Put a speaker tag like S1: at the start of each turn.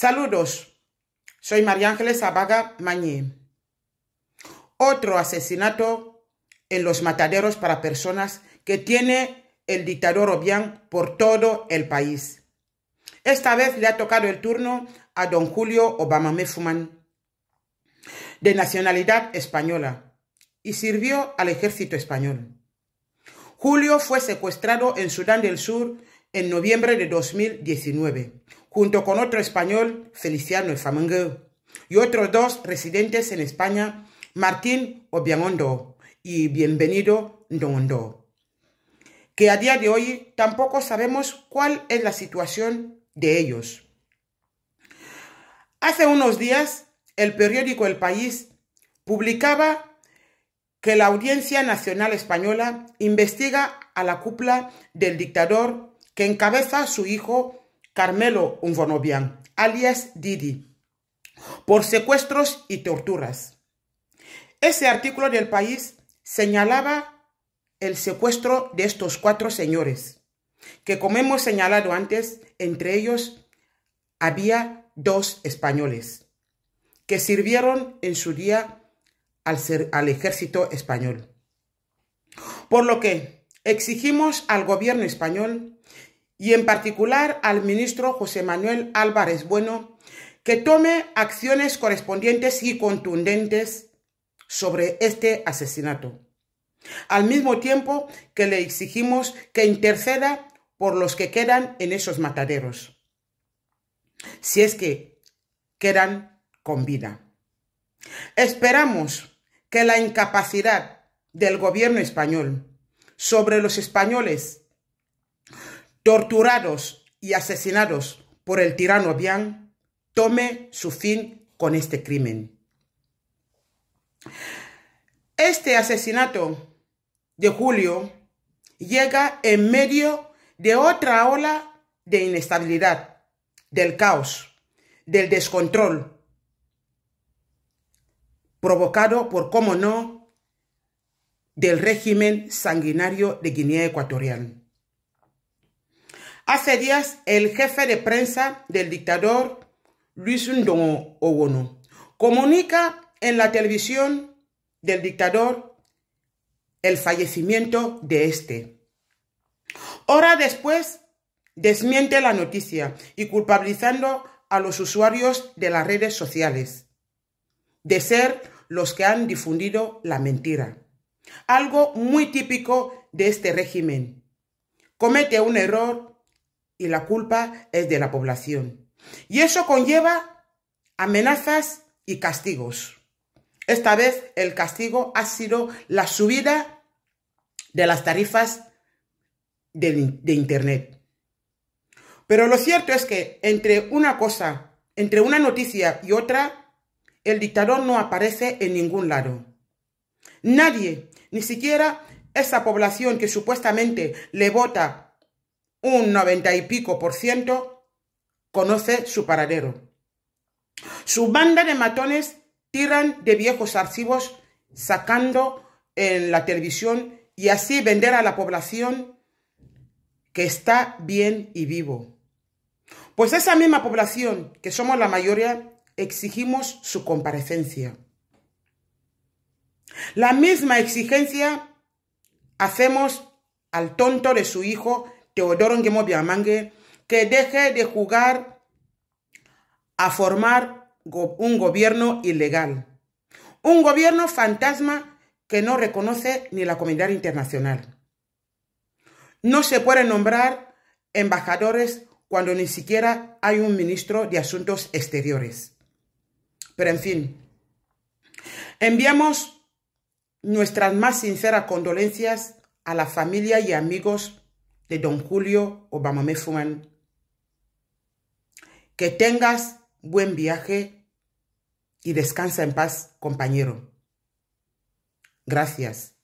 S1: Saludos, soy María Ángeles Abaga Mañé. Otro asesinato en los mataderos para personas que tiene el dictador Obiang por todo el país. Esta vez le ha tocado el turno a don Julio Obama Mefuman, de nacionalidad española, y sirvió al ejército español. Julio fue secuestrado en Sudán del Sur en noviembre de 2019 junto con otro español, Feliciano Efamango, y otros dos residentes en España, Martín Obiangondo y Bienvenido Ndondo, que a día de hoy tampoco sabemos cuál es la situación de ellos. Hace unos días, el periódico El País publicaba que la Audiencia Nacional Española investiga a la cúpula del dictador que encabeza su hijo Carmelo Unvonobian, alias Didi, por secuestros y torturas. Ese artículo del país señalaba el secuestro de estos cuatro señores, que como hemos señalado antes, entre ellos había dos españoles que sirvieron en su día al, al ejército español. Por lo que exigimos al gobierno español y en particular al ministro José Manuel Álvarez Bueno que tome acciones correspondientes y contundentes sobre este asesinato. Al mismo tiempo que le exigimos que interceda por los que quedan en esos mataderos, si es que quedan con vida. Esperamos que la incapacidad del gobierno español sobre los españoles torturados y asesinados por el tirano Bian, tome su fin con este crimen. Este asesinato de Julio llega en medio de otra ola de inestabilidad, del caos, del descontrol, provocado por, cómo no, del régimen sanguinario de Guinea Ecuatorial. Hace días, el jefe de prensa del dictador Luis Ndongo Ogono comunica en la televisión del dictador el fallecimiento de este. Hora después, desmiente la noticia y culpabilizando a los usuarios de las redes sociales de ser los que han difundido la mentira. Algo muy típico de este régimen. Comete un error y la culpa es de la población. Y eso conlleva amenazas y castigos. Esta vez el castigo ha sido la subida de las tarifas de, Internet. Pero lo cierto es que entre una cosa, entre una noticia y otra, el dictador no aparece en ningún lado. Nadie, ni siquiera esa población que supuestamente le vota un 90 y pico por ciento conoce su paradero. Su banda de matones tiran de viejos archivos sacando en la televisión y así vender a la población que está bien y vivo. Pues esa misma población, que somos la mayoría, exigimos su comparecencia. La misma exigencia hacemos al tonto de su hijo que deje de jugar a formar un gobierno ilegal. Un gobierno fantasma que no reconoce ni la comunidad internacional. No se puede nombrar embajadores cuando ni siquiera hay un ministro de Asuntos Exteriores. Pero en fin, enviamos nuestras más sinceras condolencias a la familia y amigos de don Julio Obama Mefuman. Que tengas buen viaje y descansa en paz, compañero. Gracias.